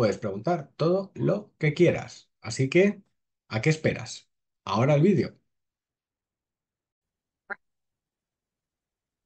puedes preguntar todo lo que quieras. Así que, ¿a qué esperas? Ahora el vídeo.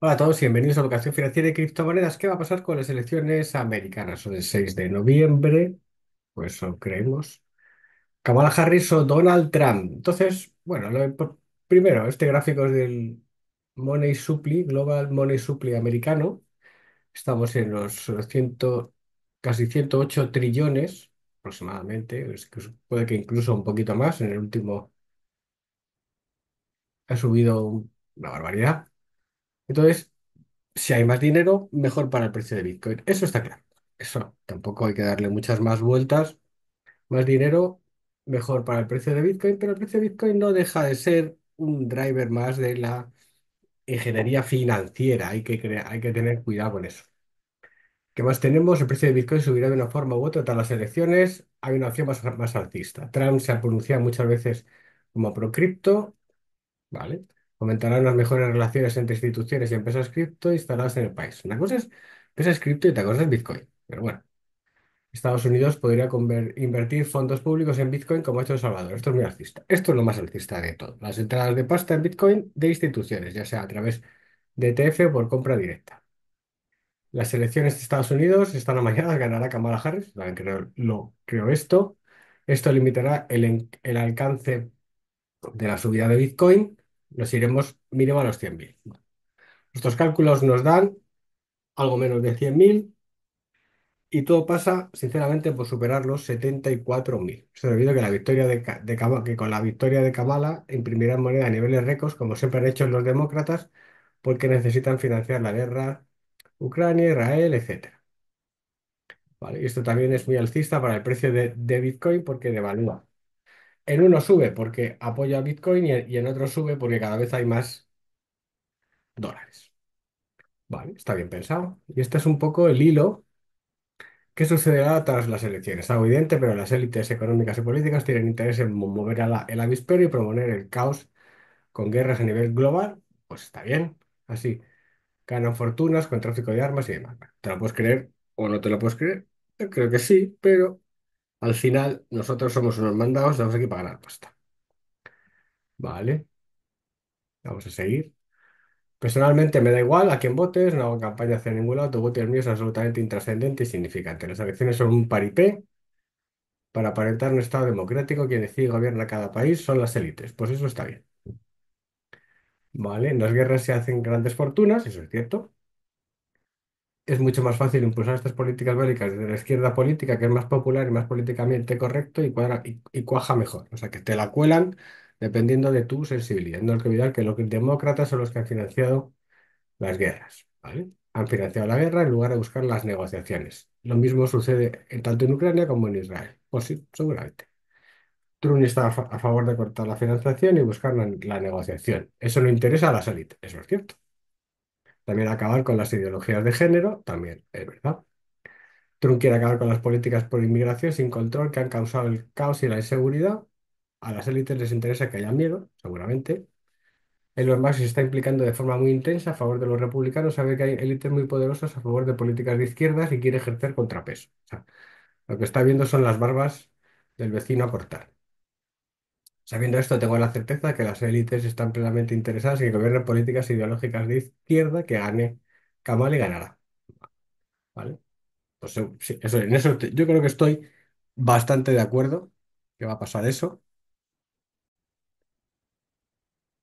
Hola a todos, bienvenidos a Educación Financiera y Criptomonedas. ¿Qué va a pasar con las elecciones americanas? Son el 6 de noviembre, pues eso creemos. Kamala Harris o Donald Trump. Entonces, bueno, primero, este gráfico es del Money Supply, Global Money Supply americano. Estamos en los 100, casi 108 trillones aproximadamente, puede que incluso un poquito más, en el último ha subido una barbaridad. Entonces, si hay más dinero, mejor para el precio de Bitcoin. Eso está claro. Eso tampoco hay que darle muchas más vueltas. Más dinero, mejor para el precio de Bitcoin, pero el precio de Bitcoin no deja de ser un driver más de la ingeniería financiera. Hay que hay que tener cuidado con eso. ¿Qué más tenemos? El precio de Bitcoin subirá de una forma u otra tras las elecciones. Hay una opción más, más alcista. Trump se ha pronunciado muchas veces como pro cripto, ¿vale? Aumentarán las mejores relaciones entre instituciones y empresas cripto instaladas en el país. Una cosa es empresas cripto y otra cosa es Bitcoin. Pero bueno, Estados Unidos podría invertir fondos públicos en Bitcoin como ha hecho El Salvador. Esto es muy alcista. Esto es lo más alcista de todo. Las entradas de pasta en Bitcoin de instituciones, ya sea a través de ETF o por compra directa. Las elecciones de Estados Unidos a mañana ganará Kamala Harris, lo creo esto. Esto limitará el, alcance de la subida de Bitcoin. Nos iremos mínimo a los 100.000. Nuestros cálculos nos dan algo menos de 100.000 y todo pasa, sinceramente, por superar los 74.000. Esto debido a que, la victoria de, que con la victoria de Kamala imprimirán moneda a niveles récords, como siempre han hecho los demócratas, porque necesitan financiar la guerra Ucrania, Israel, etc. y esto también es muy alcista para el precio de, Bitcoin porque devalúa. En uno sube porque apoya a Bitcoin y en, otro sube porque cada vez hay más dólares. Vale, está bien pensado. Y este es un poco el hilo que sucederá tras las elecciones. Algo evidente, pero las élites económicas y políticas tienen interés en mover el avispero y promover el caos con guerras a nivel global. Pues está bien, así ganan fortunas con tráfico de armas y demás. ¿Te lo puedes creer o no te lo puedes creer? creo que sí, pero al final nosotros somos unos mandados, estamos aquí para ganar pasta. Vale, vamos a seguir. Personalmente me da igual a quién votes, no hago campaña hacia ningún lado, tu voto y el mío es absolutamente intrascendente y significante. Las elecciones son un paripé para aparentar un Estado democrático, quien decide y gobierna cada país son las élites. Pues eso está bien. ¿vale? En las guerras se hacen grandes fortunas, eso es cierto. Es mucho más fácil impulsar estas políticas bélicas desde la izquierda política, que es más popular y más políticamente correcto y, y- cuaja mejor. O sea, que te la cuelan dependiendo de tu sensibilidad. No hay que olvidar que los demócratas son los que han financiado las guerras, Han financiado la guerra en lugar de buscar las negociaciones. Lo mismo sucede en- tanto en Ucrania como en Israel. por sí, seguramente. Trump está a, favor de cortar la financiación y buscar la, negociación. Eso no interesa a las élites, eso es cierto. También acabar con las ideologías de género, también es verdad. Trump quiere acabar con las políticas por inmigración sin control que han causado el caos y la inseguridad. A las élites les interesa que haya miedo, seguramente. Elon Musk se está implicando de forma muy intensa a favor de los republicanos, sabe que hay élites muy poderosas a favor de políticas de izquierdas y quiere ejercer contrapeso. O sea, lo que está viendo son las barbas del vecino a cortar. Sabiendo esto, tengo la certeza que las élites están plenamente interesadas en que gobiernen políticas ideológicas de izquierda que gane Kamal y ganará. ¿Vale? Pues eh, eso, en eso yo creo que estoy bastante de acuerdo que va a pasar eso.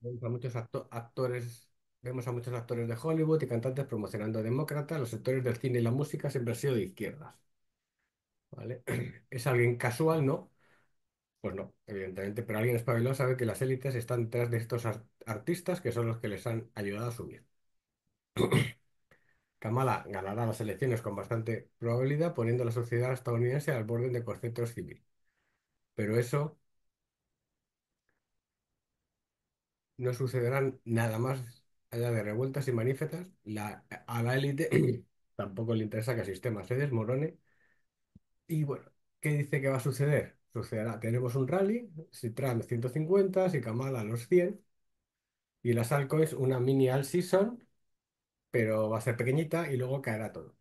Vemos a muchos actores, vemos a muchos actores de Hollywood y cantantes promocionando a demócratas. Los sectores del cine y la música siempre han sido de izquierdas, ¿vale? Es alguien casual, ¿no? Pues no, evidentemente, pero alguien espabilado sabe que las élites están detrás de estos artistas que son los que les han ayudado a subir. Kamala ganará las elecciones con bastante probabilidad, poniendo a la sociedad estadounidense al borde de conceptos civil. Pero eso no sucederá nada más allá de revueltas y manifestas. La, a la élite tampoco le interesa que el sistema se desmorone. Y bueno, ¿qué dice que va a suceder? sucederá. Tenemos un rally, si Trump 150, si Kamala los 100, y la Salco es una mini all season, pero va a ser pequeñita y luego caerá todo.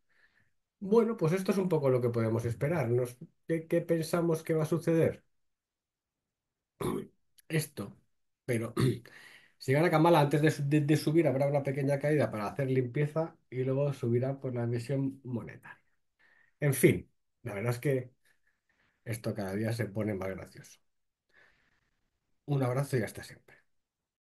Bueno, pues esto es un poco lo que podemos esperar. Nos, ¿qué, pensamos que va a suceder? Esto, pero si gana Kamala antes de, de, subir habrá una pequeña caída para hacer limpieza y luego subirá por la emisión monetaria. En fin, la verdad es que esto cada día se pone más gracioso. Un abrazo y hasta siempre.